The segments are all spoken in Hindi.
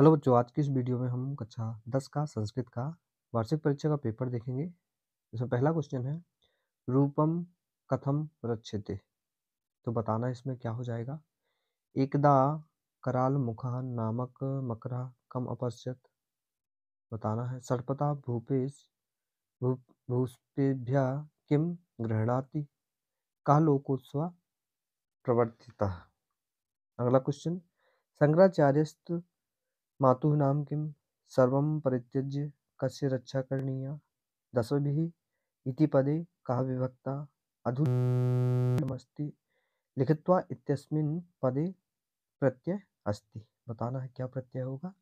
हेलो बच्चों आज की इस वीडियो में हम कक्षा दस का संस्कृत का वार्षिक परीक्षा का पेपर देखेंगे इसमें पहला क्वेश्चन है रूपम कथम रक्षते तो बताना इसमें क्या हो जाएगा एकदा कराल मुखा नामक मकरा कम अपश्यत बताना है सर्पता भूपेश भू भूष्पेभ्या किम गृहणाति का लोकोत्सव प्रवर्तिता अगला क्वेश्चन शंकराचार्यस्त मातु नाम किं सर्व परित्यज्य कस्य रक्षा करनी दस इति पदे कः विभक्ता अधूमस्ती लिखित्वा इत्यस्मिन् पदे प्रत्यय अस्ति बताना है क्या प्रत्यय होगा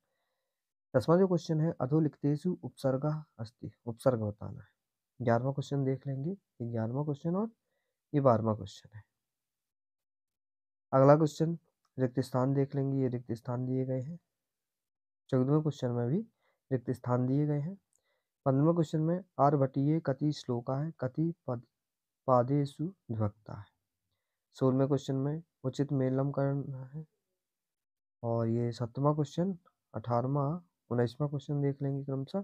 दसवां जो क्वेश्चन है लिखतेसु उपसर्ग अस्ति उपसर्ग बताना है ग्यारहवा क्वेश्चन देख लेंगे ये ग्यारहवा क्वेश्चन और ये बारहवा क्वेश्चन है अगला क्वेश्चन रिक्त स्थान देख लेंगे ये रिक्त स्थान दिए गए हैं चौदहवें क्वेश्चन में भी रिक्त स्थान दिए गए हैं पंद्रहवें क्वेश्चन में आर भटीय कति श्लोका है कति पद पादेशु विभक्ता है सोलहवें क्वेश्चन में उचित मेलम करना है और ये सत्रवा क्वेश्चन अठारवा उन्नीसवा क्वेश्चन देख लेंगे क्रमशः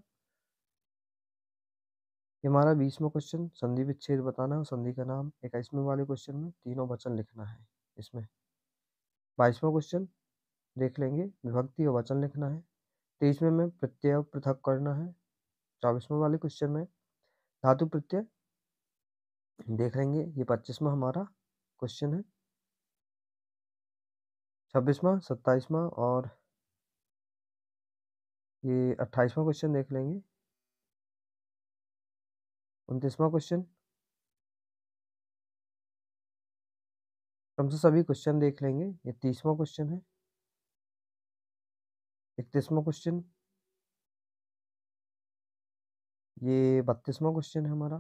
ये हमारा बीसवा क्वेश्चन संधि विच्छेद बताना है संधि का नाम इक्कीसवें वाले क्वेश्चन में तीनों वचन लिखना है इसमें बाईसवा क्वेश्चन देख लेंगे विभक्ति और वचन लिखना है तेईसवें में प्रत्यय पृथक करना है चौबीसवें वाले क्वेश्चन में धातु प्रत्यय देख लेंगे ये पच्चीसवा हमारा क्वेश्चन है छब्बीसवा सत्ताईसवा और ये अट्ठाईसवा क्वेश्चन देख लेंगे उनतीसवा क्वेश्चन हम तो सभी क्वेश्चन देख लेंगे ये तीसवा क्वेश्चन है इकतीसवा क्वेश्चन ये बत्तीसवा क्वेश्चन है हमारा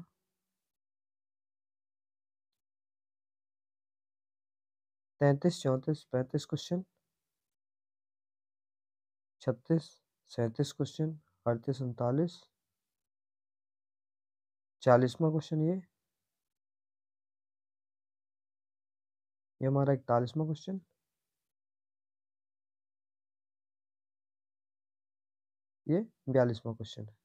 तैतीस चौंतीस पैंतीस क्वेश्चन छत्तीस सैंतीस क्वेश्चन अड़तीस उनतालीस चालीसवा क्वेश्चन ये ये हमारा इकतालीसवा क्वेश्चन ये बयालीसवा क्वेश्चन है